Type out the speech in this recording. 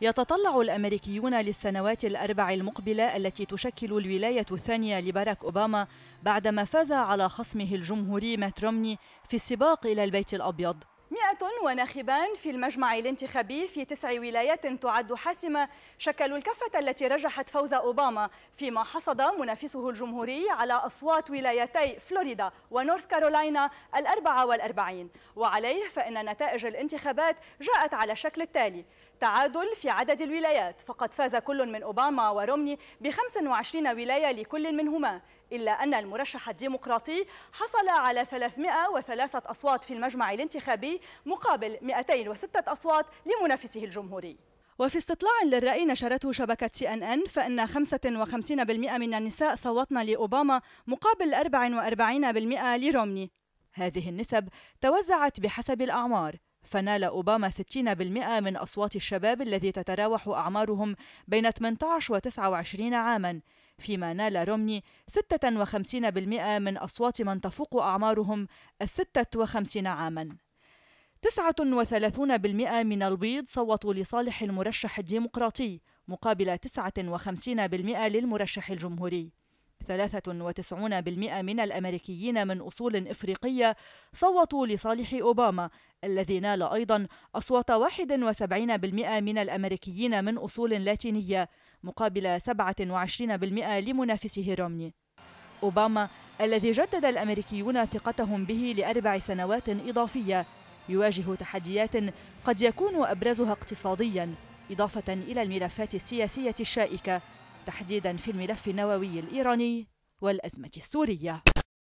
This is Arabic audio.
يتطلع الأمريكيون للسنوات الأربع المقبلة التي تشكل الولاية الثانية لباراك أوباما بعدما فاز على خصمه الجمهوري مات رومني في السباق إلى البيت الأبيض مئة وناخبان في المجمع الانتخابي في تسع ولايات تعد حاسمة شكلوا الكفة التي رجحت فوز أوباما فيما حصد منافسه الجمهوري على أصوات ولايتي فلوريدا ونورث كارولاينا الأربعة والأربعين وعليه فإن نتائج الانتخابات جاءت على الشكل التالي تعادل في عدد الولايات فقد فاز كل من أوباما ورومني ب 25 ولاية لكل منهما إلا أن المرشح الديمقراطي حصل على 303 أصوات في المجمع الانتخابي مقابل 206 أصوات لمنافسه الجمهوري وفي استطلاع للرأي نشرته شبكة سي أن أن فإن 55% من النساء صوتن لأوباما مقابل 44% لرومني هذه النسب توزعت بحسب الأعمار فنال أوباما 60% من أصوات الشباب الذي تتراوح أعمارهم بين 18 و 29 عاماً فيما نال رومني 56% من أصوات من تفوق أعمارهم الستة وخمسين عاماً 39% من البيض صوتوا لصالح المرشح الديمقراطي مقابل 59% للمرشح الجمهوري 93% من الأمريكيين من أصول إفريقية صوتوا لصالح أوباما الذي نال أيضا أصوات 71% من الأمريكيين من أصول لاتينية مقابل 27% لمنافسه رومني أوباما الذي جدد الأمريكيون ثقتهم به لأربع سنوات إضافية يواجه تحديات قد يكون أبرزها اقتصادياً إضافة إلى الملفات السياسية الشائكة تحديدا في الملف النووي الإيراني والأزمة السورية